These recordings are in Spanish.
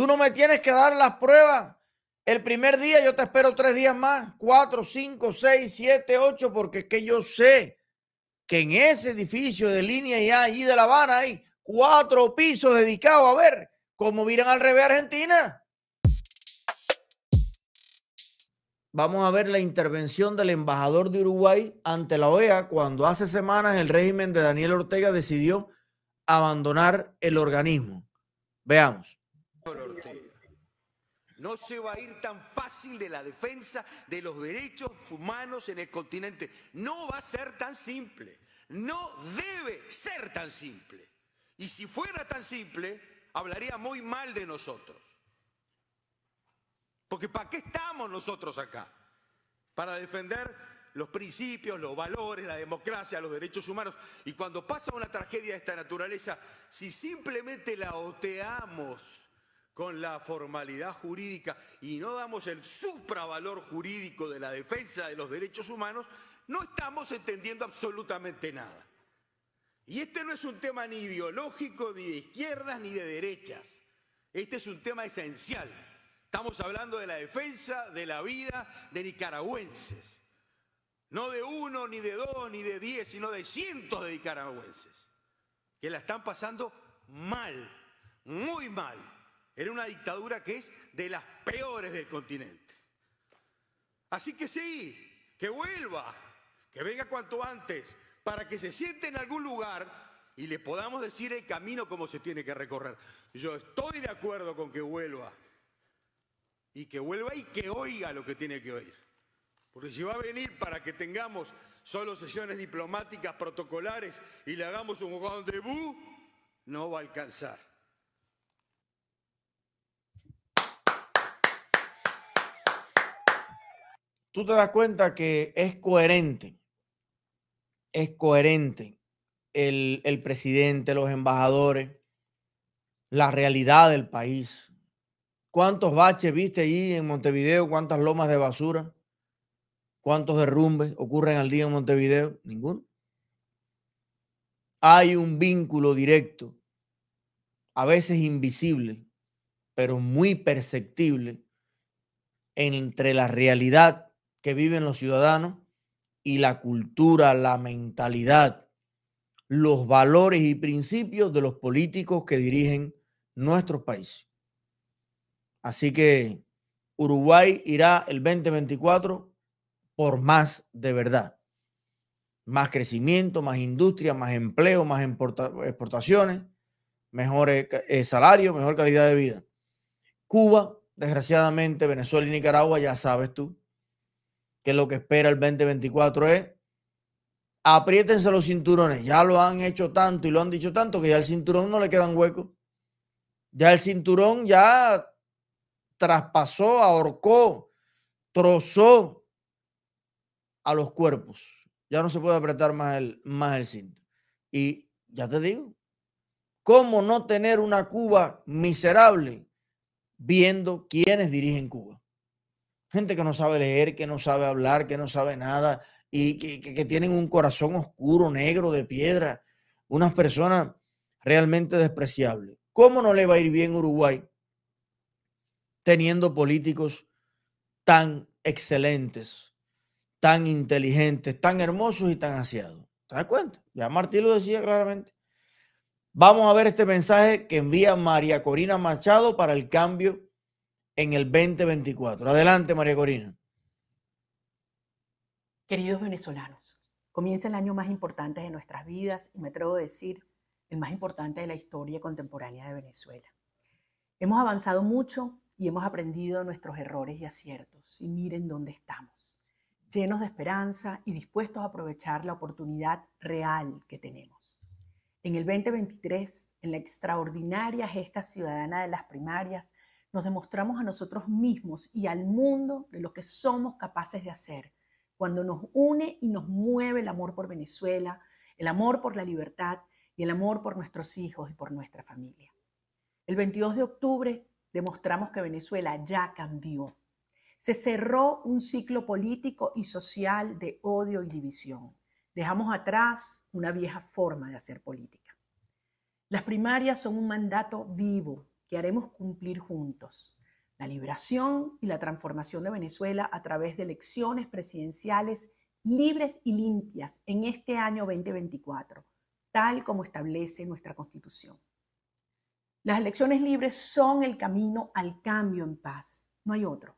Tú no me tienes que dar las pruebas. El primer día yo te espero tres días más, cuatro, cinco, seis, siete, ocho, porque es que yo sé que en ese edificio de línea y allí de La Habana hay cuatro pisos dedicados a ver cómo miran al revés Argentina. Vamos a ver la intervención del embajador de Uruguay ante la OEA cuando hace semanas el régimen de Daniel Ortega decidió abandonar el organismo. Veamos. No se va a ir tan fácil de la defensa de los derechos humanos en el continente. No va a ser tan simple. No debe ser tan simple. Y si fuera tan simple, hablaría muy mal de nosotros. Porque ¿para qué estamos nosotros acá? Para defender los principios, los valores, la democracia, los derechos humanos. Y cuando pasa una tragedia de esta naturaleza, si simplemente la oteamos con la formalidad jurídica y no damos el supravalor jurídico de la defensa de los derechos humanos, no estamos entendiendo absolutamente nada. Y este no es un tema ni ideológico, ni de izquierdas, ni de derechas. Este es un tema esencial. Estamos hablando de la defensa de la vida de nicaragüenses. No de uno, ni de dos, ni de diez, sino de cientos de nicaragüenses que la están pasando mal, muy mal era una dictadura que es de las peores del continente. Así que sí, que vuelva, que venga cuanto antes, para que se siente en algún lugar y le podamos decir el camino como se tiene que recorrer. Yo estoy de acuerdo con que vuelva. Y que vuelva y que oiga lo que tiene que oír. Porque si va a venir para que tengamos solo sesiones diplomáticas protocolares y le hagamos un rendezvous, no va a alcanzar. tú te das cuenta que es coherente, es coherente el, presidente, los embajadores, la realidad del país. ¿Cuántos baches viste ahí en Montevideo? ¿Cuántas lomas de basura? ¿Cuántos derrumbes ocurren al día en Montevideo? Ninguno. Hay un vínculo directo, a veces invisible, pero muy perceptible entre la realidad que viven los ciudadanos y la cultura, la mentalidad, los valores y principios de los políticos que dirigen nuestros países. Así que Uruguay irá el 2024 por más de verdad. Más crecimiento, más industria, más empleo, más exportaciones, mejores eh, salarios, mejor calidad de vida. Cuba, desgraciadamente, Venezuela y Nicaragua, ya sabes tú, que lo que espera el 2024 es apriétense los cinturones. Ya lo han hecho tanto y lo han dicho tanto que ya el cinturón no le quedan hueco. Ya el cinturón ya traspasó, ahorcó, trozó a los cuerpos. Ya no se puede apretar más el, más el cinto. Y ya te digo, ¿cómo no tener una Cuba miserable viendo quiénes dirigen Cuba? gente que no sabe leer, que no sabe hablar, que no sabe nada y que, tienen un corazón oscuro, negro, de piedra, unas personas realmente despreciables. ¿Cómo no le va a ir bien Uruguay teniendo políticos tan excelentes, tan inteligentes, tan hermosos y tan aseados? ¿Te das cuenta? Ya Martí lo decía claramente. Vamos a ver este mensaje que envía María Corina Machado para el cambio en el 2024. Adelante, María Corina. Queridos venezolanos, comienza el año más importante de nuestras vidas y me atrevo a decir el más importante de la historia contemporánea de Venezuela. Hemos avanzado mucho y hemos aprendido nuestros errores y aciertos y miren dónde estamos, llenos de esperanza y dispuestos a aprovechar la oportunidad real que tenemos. En el 2023, en la extraordinaria gesta ciudadana de las primarias, nos demostramos a nosotros mismos y al mundo de lo que somos capaces de hacer, cuando nos une y nos mueve el amor por Venezuela, el amor por la libertad y el amor por nuestros hijos y por nuestra familia. El 22 de octubre demostramos que Venezuela ya cambió. Se cerró un ciclo político y social de odio y división. Dejamos atrás una vieja forma de hacer política. Las primarias son un mandato vivo que haremos cumplir juntos. La liberación y la transformación de Venezuela a través de elecciones presidenciales libres y limpias en este año 2024, tal como establece nuestra Constitución. Las elecciones libres son el camino al cambio en paz, no hay otro,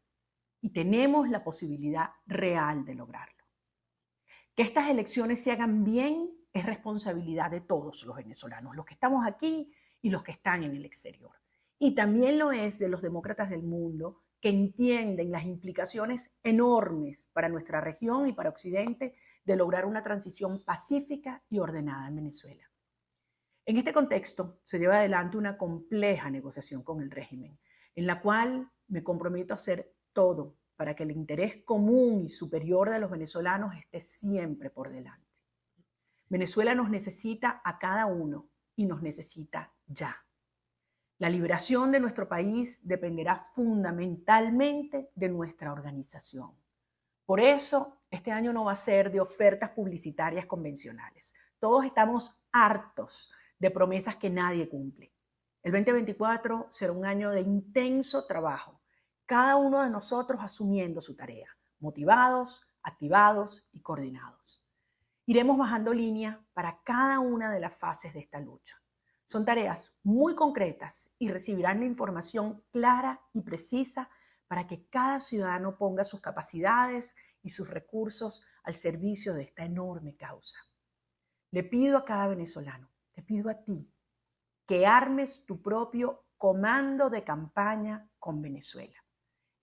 y tenemos la posibilidad real de lograrlo. Que estas elecciones se hagan bien es responsabilidad de todos los venezolanos, los que estamos aquí y los que están en el exterior y también lo es de los demócratas del mundo que entienden las implicaciones enormes para nuestra región y para Occidente de lograr una transición pacífica y ordenada en Venezuela. En este contexto se lleva adelante una compleja negociación con el régimen, en la cual me comprometo a hacer todo para que el interés común y superior de los venezolanos esté siempre por delante. Venezuela nos necesita a cada uno y nos necesita ya. La liberación de nuestro país dependerá fundamentalmente de nuestra organización. Por eso, este año no va a ser de ofertas publicitarias convencionales. Todos estamos hartos de promesas que nadie cumple. El 2024 será un año de intenso trabajo, cada uno de nosotros asumiendo su tarea, motivados, activados y coordinados. Iremos bajando línea para cada una de las fases de esta lucha son tareas muy concretas y recibirán la información clara y precisa para que cada ciudadano ponga sus capacidades y sus recursos al servicio de esta enorme causa. Le pido a cada venezolano, te pido a ti, que armes tu propio comando de campaña con Venezuela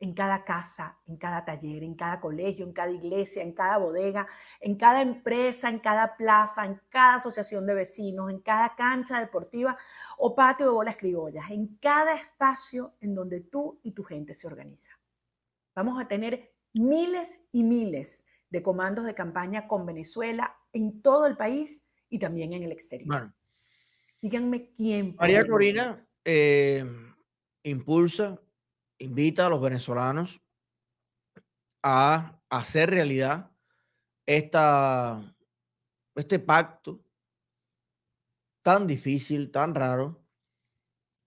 en cada casa, en cada taller, en cada colegio, en cada iglesia, en cada bodega, en cada empresa, en cada plaza, en cada asociación de vecinos, en cada cancha deportiva o patio de bolas criollas, en cada espacio en donde tú y tu gente se organiza. Vamos a tener miles y miles de comandos de campaña con Venezuela en todo el país y también en el exterior. Díganme quién. María Corina impulsa invita a los venezolanos a hacer realidad esta, este pacto tan difícil, tan raro,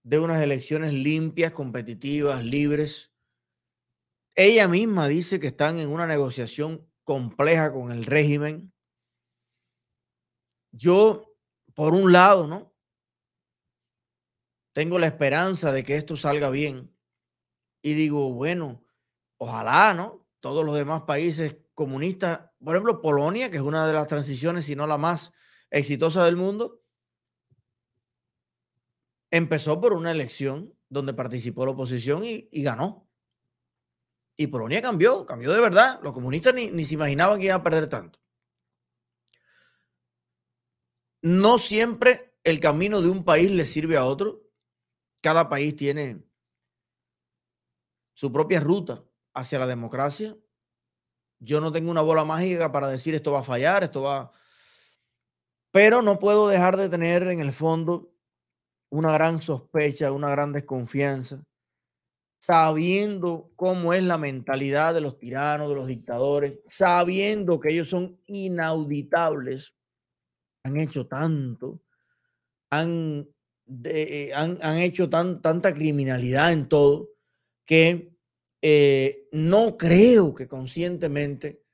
de unas elecciones limpias, competitivas, libres. Ella misma dice que están en una negociación compleja con el régimen. Yo, por un lado, ¿no? Tengo la esperanza de que esto salga bien y digo, bueno, ojalá, ¿no? Todos los demás países comunistas, por ejemplo, Polonia, que es una de las transiciones, si no la más exitosa del mundo, empezó por una elección donde participó la oposición y, ganó. Y Polonia cambió, cambió de verdad. Los comunistas ni, ni se imaginaban que iban a perder tanto. No siempre el camino de un país le sirve a otro. Cada país tiene su propia ruta hacia la democracia. Yo no tengo una bola mágica para decir esto va a fallar, esto va... Pero no puedo dejar de tener en el fondo una gran sospecha, una gran desconfianza, sabiendo cómo es la mentalidad de los tiranos, de los dictadores, sabiendo que ellos son inauditables, han hecho tanto, han, eh, han, hecho tanta criminalidad en todo, que eh, no creo que conscientemente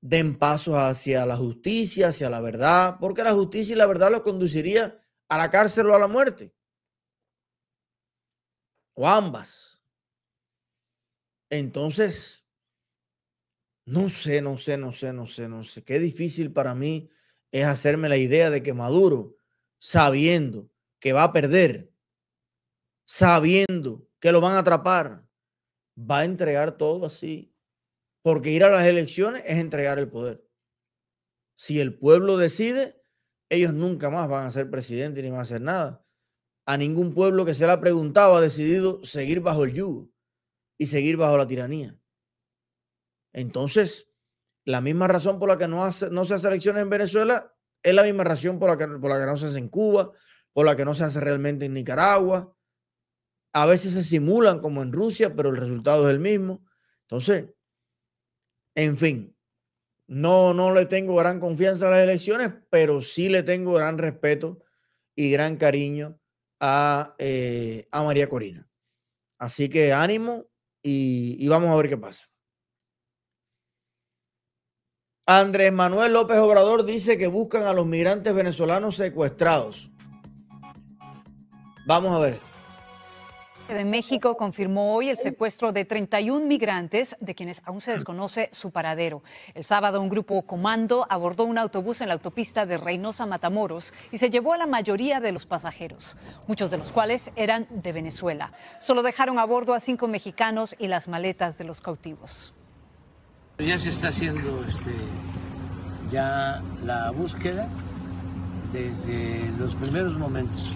den pasos hacia la justicia, hacia la verdad, porque la justicia y la verdad los conduciría a la cárcel o a la muerte, o ambas. Entonces, no sé, no sé, no sé, no sé, no sé. Qué difícil para mí es hacerme la idea de que Maduro, sabiendo que va a perder, sabiendo que lo van a atrapar, va a entregar todo así. Porque ir a las elecciones es entregar el poder. Si el pueblo decide, ellos nunca más van a ser presidente ni van a hacer nada. A ningún pueblo que se la preguntaba ha decidido seguir bajo el yugo y seguir bajo la tiranía. Entonces, la misma razón por la que no, hace, no se hace elecciones en Venezuela es la misma razón por la, que, por la que no se hace en Cuba, por la que no se hace realmente en Nicaragua, a veces se simulan como en Rusia, pero el resultado es el mismo. Entonces, en fin, no, no le tengo gran confianza a las elecciones, pero sí le tengo gran respeto y gran cariño a, eh, María Corina. Así que ánimo y, y vamos a ver qué pasa. Andrés Manuel López Obrador dice que buscan a los migrantes venezolanos secuestrados. Vamos a ver esto de México confirmó hoy el secuestro de 31 migrantes de quienes aún se desconoce su paradero. El sábado un grupo comando abordó un autobús en la autopista de Reynosa Matamoros y se llevó a la mayoría de los pasajeros, muchos de los cuales eran de Venezuela. Solo dejaron a bordo a cinco mexicanos y las maletas de los cautivos. Pues ya se está haciendo este, ya la búsqueda desde los primeros momentos.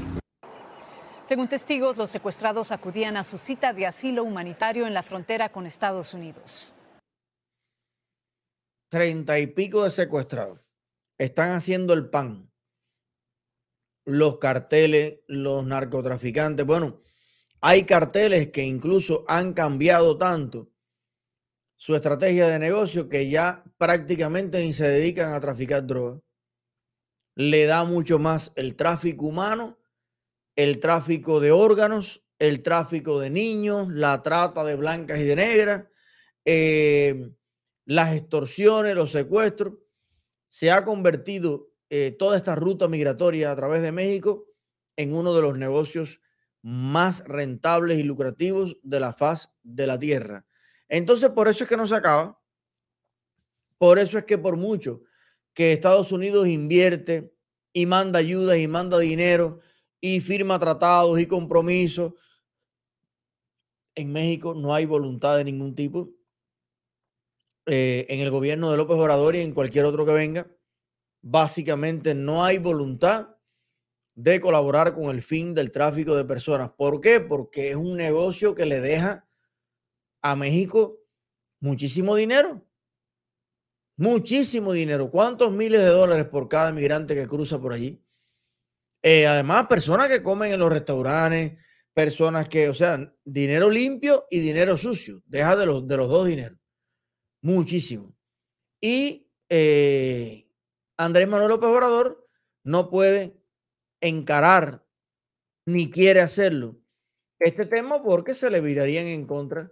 Según testigos, los secuestrados acudían a su cita de asilo humanitario en la frontera con Estados Unidos. Treinta y pico de secuestrados. Están haciendo el pan. Los carteles, los narcotraficantes. Bueno, hay carteles que incluso han cambiado tanto su estrategia de negocio que ya prácticamente ni se dedican a traficar drogas. Le da mucho más el tráfico humano el tráfico de órganos, el tráfico de niños, la trata de blancas y de negras, em, las extorsiones, los secuestros. Se ha convertido eh, toda esta ruta migratoria a través de México en uno de los negocios más rentables y lucrativos de la faz de la tierra. Entonces, por eso es que no se acaba. Por eso es que por mucho que Estados Unidos invierte y manda ayudas y manda dinero y firma tratados y compromisos. En México no hay voluntad de ningún tipo. Eh, en el gobierno de López Obrador y en cualquier otro que venga, básicamente no hay voluntad de colaborar con el fin del tráfico de personas. ¿Por qué? Porque es un negocio que le deja a México muchísimo dinero. Muchísimo dinero. ¿Cuántos miles de dólares por cada migrante que cruza por allí? Eh, además, personas que comen en los restaurantes, personas que, o sea, dinero limpio y dinero sucio. Deja de los, de los dos dineros. Muchísimo. Y eh, Andrés Manuel López Obrador no puede encarar ni quiere hacerlo este tema porque se le virarían en contra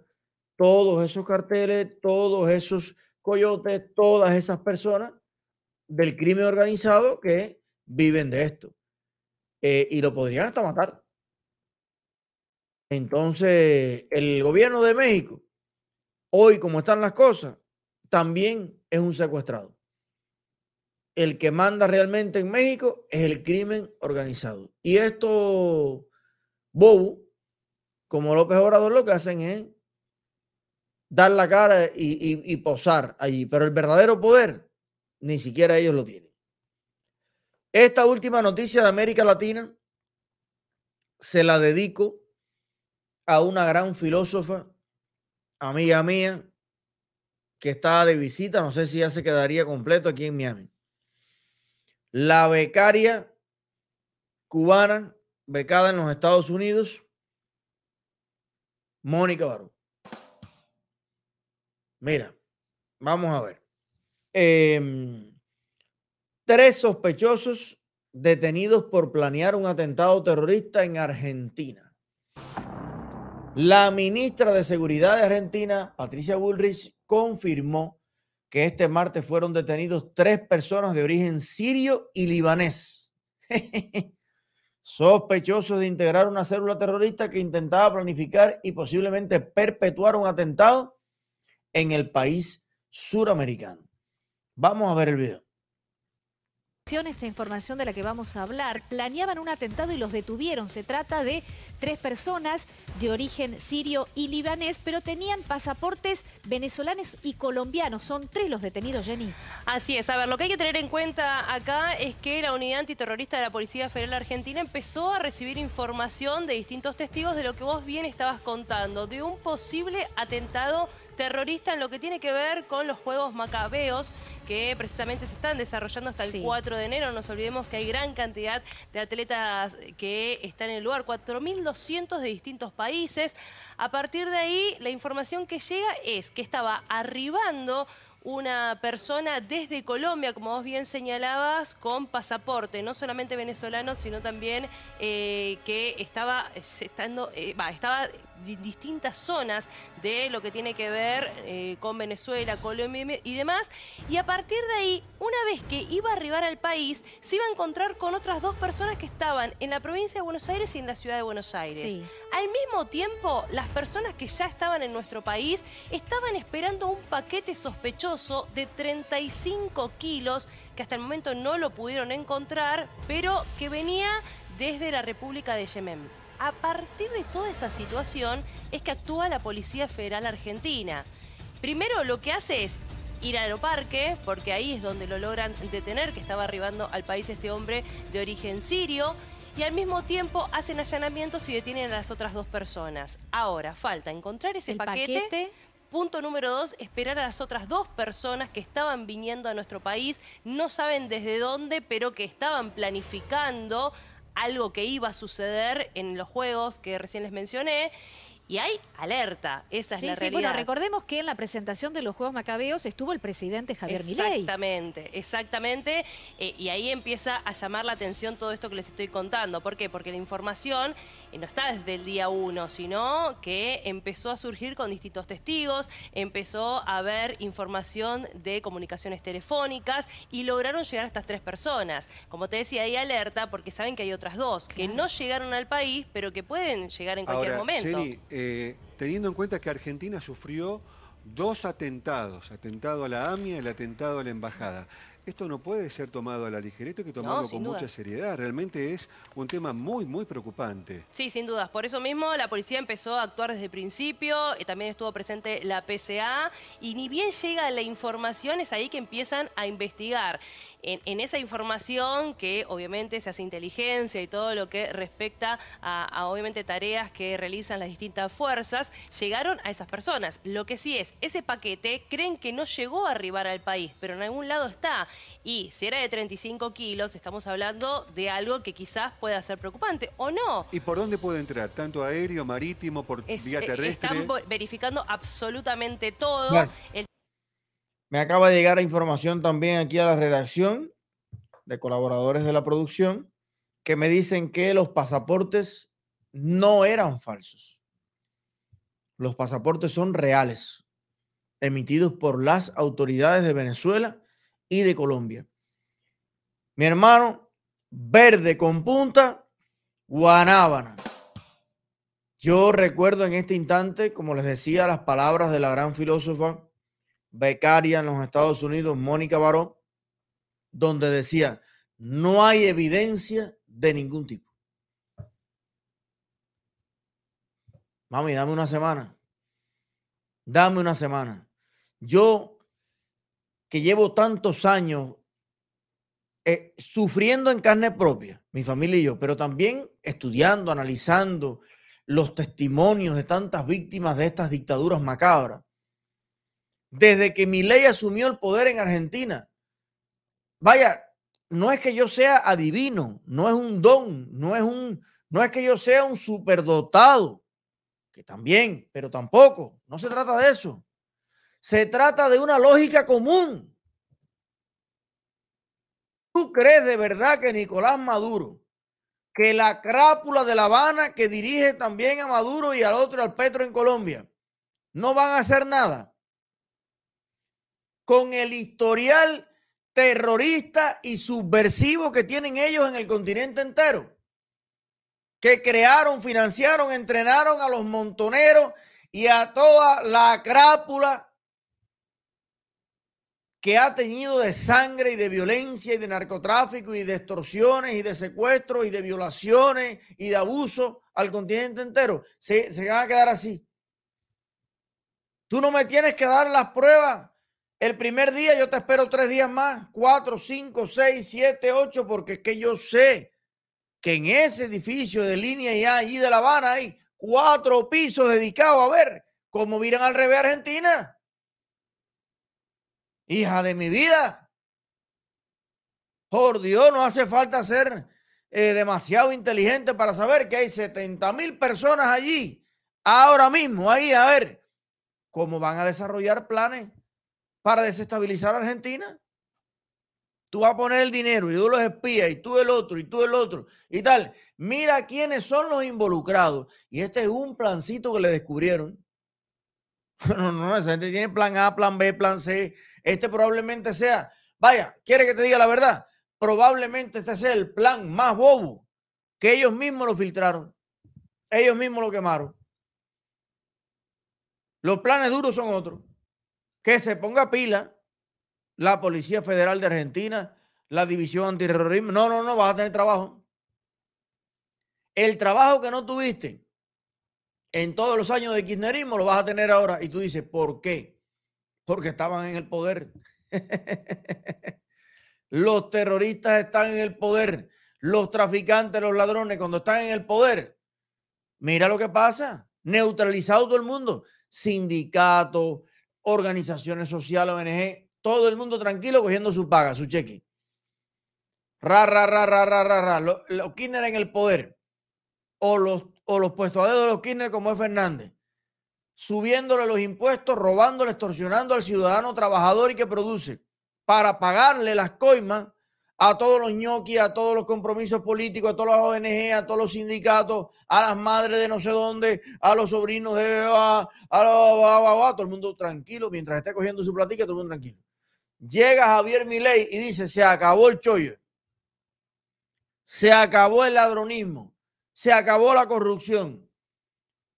todos esos carteles, todos esos coyotes, todas esas personas del crimen organizado que viven de esto. Eh, y lo podrían hasta matar. Entonces, el gobierno de México, hoy como están las cosas, también es un secuestrado. El que manda realmente en México es el crimen organizado. Y esto bobos, como López Obrador, lo que hacen es dar la cara y posar allí. Pero el verdadero poder, ni siquiera ellos lo tienen. Esta última noticia de América Latina se la dedico a una gran filósofa, amiga mía, que está de visita, no sé si ya se quedaría completo aquí en Miami. La becaria cubana, becada en los Estados Unidos, Mónica Barú. Mira, vamos a ver. Em, Tres sospechosos detenidos por planear un atentado terrorista en Argentina. La ministra de Seguridad de Argentina, Patricia Bullrich, confirmó que este martes fueron detenidos tres personas de origen sirio y libanés, sospechosos de integrar una célula terrorista que intentaba planificar y posiblemente perpetuar un atentado en el país suramericano. Vamos a ver el video esta información de la que vamos a hablar, planeaban un atentado y los detuvieron. Se trata de tres personas de origen sirio y libanés, pero tenían pasaportes venezolanos y colombianos. Son tres los detenidos, Jenny. Así es. A ver, lo que hay que tener en cuenta acá es que la unidad antiterrorista de la Policía Federal Argentina empezó a recibir información de distintos testigos de lo que vos bien estabas contando, de un posible atentado terrorista en lo que tiene que ver con los Juegos Macabeos que precisamente se están desarrollando hasta el 4 de enero. No nos olvidemos que hay gran cantidad de atletas que están en el lugar, 4.200 de distintos países. A partir de ahí, la información que llega es que estaba arribando una persona desde Colombia, como vos bien señalabas, con pasaporte, no solamente venezolano, sino también eh, que estaba, estando, eh, estaba distintas zonas de lo que tiene que ver eh, con Venezuela, Colombia y demás. Y a partir de ahí, una vez que iba a arribar al país, se iba a encontrar con otras dos personas que estaban en la provincia de Buenos Aires y en la ciudad de Buenos Aires. Al mismo tiempo, las personas que ya estaban en nuestro país estaban esperando un paquete sospechoso de 35 kilos que hasta el momento no lo pudieron encontrar, pero que venía desde la República de Yemen a partir de toda esa situación es que actúa la Policía Federal Argentina. Primero lo que hace es ir al aeroparque, porque ahí es donde lo logran detener, que estaba arribando al país este hombre de origen sirio, y al mismo tiempo hacen allanamientos y detienen a las otras dos personas. Ahora, falta encontrar ese paquete. Punto número dos, esperar a las otras dos personas que estaban viniendo a nuestro país, no saben desde dónde, pero que estaban planificando algo que iba a suceder en los juegos que recién les mencioné y hay alerta. Esa es la sí, Bueno, recordemos que en la presentación de los Juegos Macabeos estuvo el presidente Javier Milei. Exactamente, exactamente. Eh, y ahí empieza a llamar la atención todo esto que les estoy contando. ¿Por qué? Porque la información no está desde el día uno, sino que empezó a surgir con distintos testigos, empezó a haber información de comunicaciones telefónicas y lograron llegar a estas tres personas. Como te decía, hay alerta porque saben que hay otras dos que no llegaron al país, pero que pueden llegar en cualquier momento. Eh, eh, teniendo en cuenta que Argentina sufrió dos atentados, atentado a la AMIA y el atentado a la embajada. Esto no puede ser tomado a la ligera, esto hay que tomarlo con mucha seriedad. Realmente es un tema muy, muy preocupante. Sí, sin dudas. Por eso mismo la policía empezó a actuar desde el principio, eh, también estuvo presente la PCA, y ni bien llega la información, es ahí que empiezan a investigar. En, esa información que obviamente se hace inteligencia y todo lo que respecta a, obviamente tareas que realizan las distintas fuerzas, llegaron a esas personas. Lo que sí es, ese paquete creen que no llegó a arribar al país, pero en algún lado está. Y si era de 35 kilos, estamos hablando de algo que quizás pueda ser preocupante, ¿o no? ¿Y por dónde puede entrar? ¿Tanto aéreo, marítimo, por vía eh, terrestre? Están verificando absolutamente todo. Me acaba de llegar información también aquí a la redacción de colaboradores de la producción que me dicen que los pasaportes no eran falsos. Los pasaportes son reales, emitidos por las autoridades de Venezuela y de Colombia. Mi hermano, verde con punta, guanábana. Yo recuerdo en este instante, como les decía, las palabras de la gran filósofa becaria en los Estados Unidos, Mónica Baró, donde decía, no hay evidencia de ningún tipo. Mami, dame una semana. Dame una semana. Yo que llevo tantos años eh, sufriendo en carne propia, mi familia y yo, pero también estudiando, analizando los testimonios de tantas víctimas de estas dictaduras macabras. Desde que mi ley asumió el poder en Argentina, vaya, no es que yo sea adivino, no es un don, no es un, no es que yo sea un superdotado, que también, pero tampoco, no se trata de eso. Se trata de una lógica común. ¿Tú crees de verdad que Nicolás Maduro, que la crápula de La Habana que dirige también a Maduro y al otro al Petro en Colombia, no van a hacer nada? Con el historial terrorista y subversivo que tienen ellos en el continente entero, que crearon, financiaron, entrenaron a los montoneros y a toda la crápula que ha tenido de sangre y de violencia y de narcotráfico y de extorsiones y de secuestros y de violaciones y de abuso al continente entero. Se, se van a quedar así. Tú no me tienes que dar las pruebas. El primer día yo te espero tres días más, cuatro, cinco, seis, siete, ocho, porque es que yo sé que en ese edificio de línea ya allí de La Habana hay cuatro pisos dedicados a ver cómo miran al revés Argentina hija de mi vida. Por Dios, no hace falta ser eh, demasiado inteligente para saber que hay 70 mil personas allí, ahora mismo, ahí, a ver, cómo van a desarrollar planes para desestabilizar a Argentina. Tú vas a poner el dinero y tú los espías y tú el otro y tú el otro y tal. Mira quiénes son los involucrados. Y este es un plancito que le descubrieron. No, no, esa gente tiene plan A, plan B, plan C, este probablemente sea, vaya, quiere que te diga la verdad, probablemente este sea el plan más bobo que ellos mismos lo filtraron, ellos mismos lo quemaron. Los planes duros son otros. Que se ponga pila la Policía Federal de Argentina, la División Antiterrorismo. No, no, no, vas a tener trabajo. El trabajo que no tuviste en todos los años de kirchnerismo lo vas a tener ahora. Y tú dices, ¿por qué? porque estaban en el poder. los terroristas están en el poder. Los traficantes, los ladrones, cuando están en el poder, mira lo que pasa. Neutralizado todo el mundo. Sindicatos, organizaciones sociales, ONG, todo el mundo tranquilo cogiendo su paga, su cheque. Ra, ra, ra, ra, ra, ra, Los, en el poder. O los, o los puestos a dedo de los Kirchner como es Fernández subiéndole los impuestos, robándole, extorsionando al ciudadano trabajador y que produce para pagarle las coimas a todos los ñoquis, a todos los compromisos políticos, a todas las ONG, a todos los sindicatos, a las madres de no sé dónde, a los sobrinos de a, a, todo el mundo tranquilo, mientras esté cogiendo su platica, todo el mundo tranquilo. Llega Javier Milei y dice, se acabó el chollo, se acabó el ladronismo, se acabó la corrupción,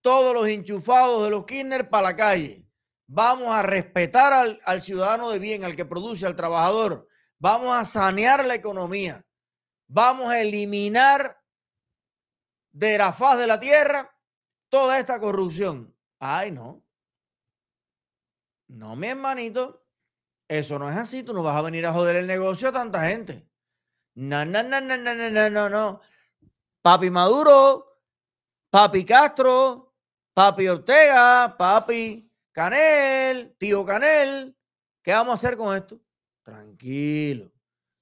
todos los enchufados de los Kinder para la calle. Vamos a respetar al, ciudadano de bien, al que produce, al trabajador. Vamos a sanear la economía. Vamos a eliminar de la faz de la tierra toda esta corrupción. Ay, no. No, mi hermanito. Eso no es así. Tú no vas a venir a joder el negocio a tanta gente. No, no, no, no, no, no, no, no. Papi Maduro, Papi Castro, Papi Ortega, papi Canel, tío Canel, ¿qué vamos a hacer con esto? Tranquilo,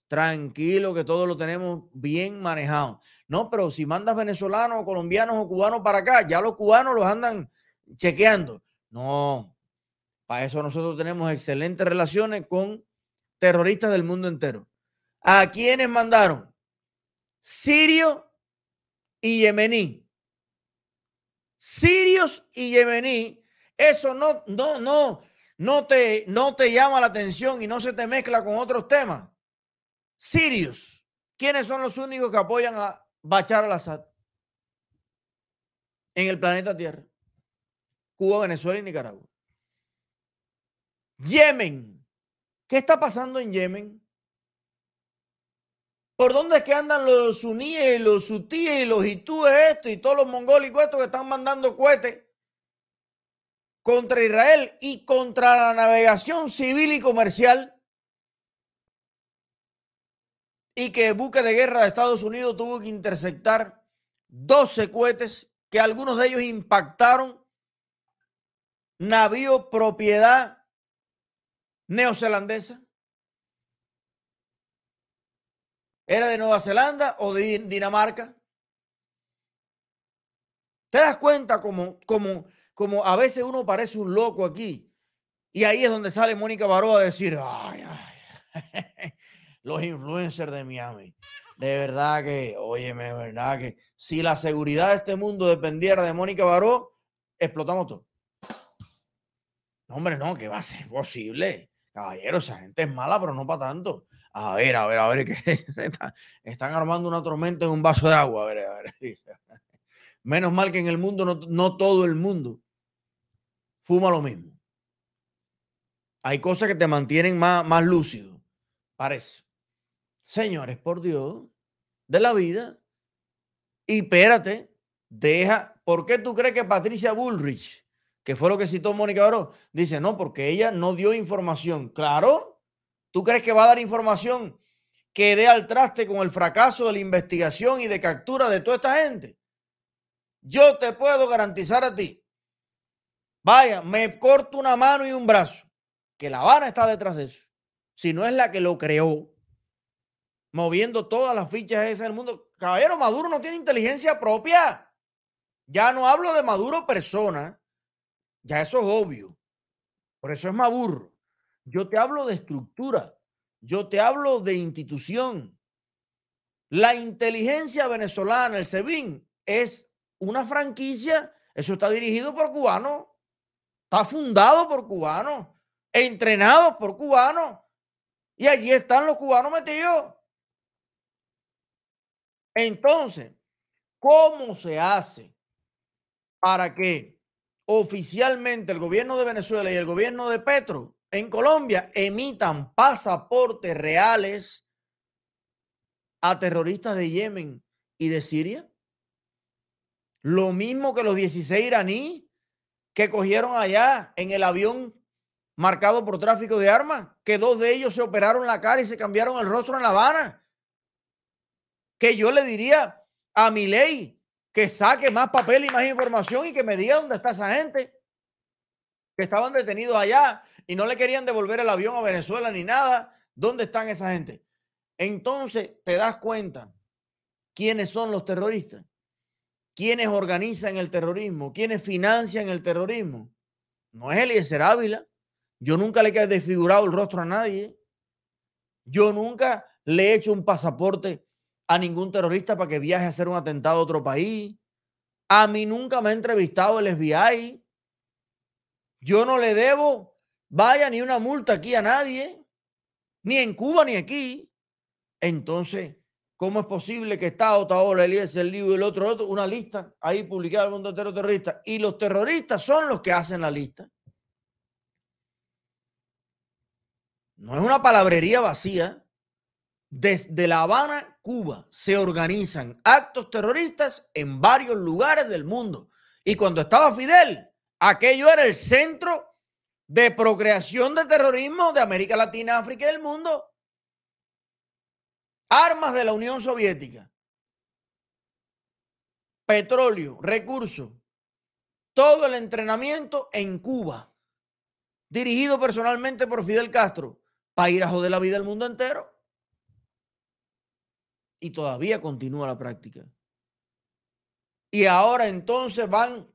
tranquilo que todo lo tenemos bien manejado. No, pero si mandas venezolanos, colombianos o cubanos para acá, ya los cubanos los andan chequeando. No, para eso nosotros tenemos excelentes relaciones con terroristas del mundo entero. ¿A quiénes mandaron? Sirio y yemení sirios y yemení, eso no, no, no, no te, no te llama la atención y no se te mezcla con otros temas. Sirios, ¿quiénes son los únicos que apoyan a Bachar al-Assad en el planeta Tierra? Cuba, Venezuela y Nicaragua. Yemen. ¿Qué está pasando en Yemen? ¿Por dónde es que andan los suníes y los sutíes y los hitúes estos y todos los mongólicos estos que están mandando cohetes contra Israel y contra la navegación civil y comercial? Y que el buque de guerra de Estados Unidos tuvo que interceptar 12 cohetes que algunos de ellos impactaron navío propiedad neozelandesa. ¿Era de Nueva Zelanda o de Dinamarca? ¿Te das cuenta como, como, como a veces uno parece un loco aquí? Y ahí es donde sale Mónica Baró a decir, ay, los influencers de Miami. De verdad que, óyeme, de verdad que si la seguridad de este mundo dependiera de Mónica Baró, explotamos todo. No, hombre, no, que va a ser posible. Caballero, esa gente es mala, pero no para tanto a ver, a ver, a ver, que están armando una tormenta en un vaso de agua. A ver, a ver. Menos mal que en el mundo no, todo el mundo fuma lo mismo. Hay cosas que te mantienen más, más lúcido, parece. Señores, por Dios, de la vida. Y espérate, deja. ¿Por qué tú crees que Patricia Bullrich, que fue lo que citó Mónica Baró, dice no, porque ella no dio información? Claro, ¿Tú crees que va a dar información que dé al traste con el fracaso de la investigación y de captura de toda esta gente? Yo te puedo garantizar a ti. Vaya, me corto una mano y un brazo. Que La Habana está detrás de eso. Si no es la que lo creó, moviendo todas las fichas esas del mundo. Caballero, Maduro no tiene inteligencia propia. Ya no hablo de Maduro persona. Ya eso es obvio. Por eso es Maduro. Yo te hablo de estructura, yo te hablo de institución. La inteligencia venezolana, el SEBIN, es una franquicia, eso está dirigido por cubanos, está fundado por cubanos, entrenado por cubanos, y allí están los cubanos metidos. Entonces, ¿cómo se hace para que oficialmente el gobierno de Venezuela y el gobierno de Petro en Colombia emitan pasaportes reales a terroristas de Yemen y de Siria. Lo mismo que los 16 iraníes que cogieron allá en el avión marcado por tráfico de armas, que dos de ellos se operaron la cara y se cambiaron el rostro en La Habana. Que yo le diría a mi ley que saque más papel y más información y que me diga dónde está esa gente que estaban detenidos allá y no le querían devolver el avión a Venezuela ni nada. ¿Dónde están esa gente? Entonces te das cuenta quiénes son los terroristas, quiénes organizan el terrorismo, quiénes financian el terrorismo. No es Eliezer Ávila. Yo nunca le he desfigurado el rostro a nadie. Yo nunca le he hecho un pasaporte a ningún terrorista para que viaje a hacer un atentado a otro país. A mí nunca me ha entrevistado el FBI. Yo no le debo vaya ni una multa aquí a nadie, ni en Cuba ni aquí. Entonces, ¿cómo es posible que está Otaola, Elías, el libro y el otro, otro, una lista ahí publicada el mundo entero terrorista? Y los terroristas son los que hacen la lista. No es una palabrería vacía. Desde La Habana, Cuba, se organizan actos terroristas en varios lugares del mundo. Y cuando estaba Fidel, aquello era el centro de procreación de terrorismo de América Latina, África y el mundo. Armas de la Unión Soviética, petróleo, recursos, todo el entrenamiento en Cuba, dirigido personalmente por Fidel Castro, para ir a joder la vida del mundo entero. Y todavía continúa la práctica. Y ahora entonces van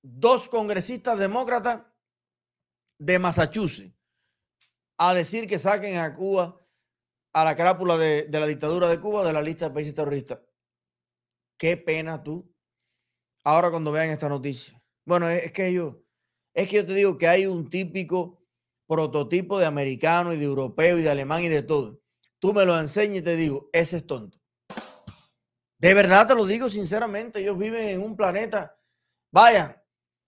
dos congresistas demócratas de Massachusetts a decir que saquen a Cuba a la crápula de, la dictadura de Cuba de la lista de países terroristas. Qué pena tú. Ahora cuando vean esta noticia. Bueno, es, que yo, es que yo te digo que hay un típico prototipo de americano y de europeo y de alemán y de todo. Tú me lo enseñas y te digo, ese es tonto. De verdad te lo digo sinceramente, ellos viven en un planeta. Vaya,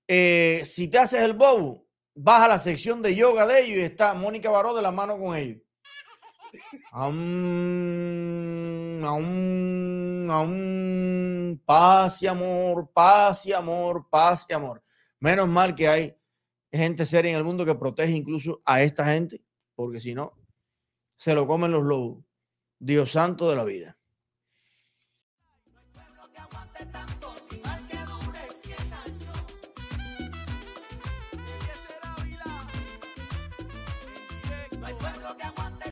eh, si te haces el bobo, Baja la sección de yoga de ellos y está Mónica Baró de la mano con ellos. Aún, aún, aún, paz y amor, paz y amor, paz y amor. Menos mal que hay gente seria en el mundo que protege incluso a esta gente, porque si no, se lo comen los lobos. Dios santo de la vida.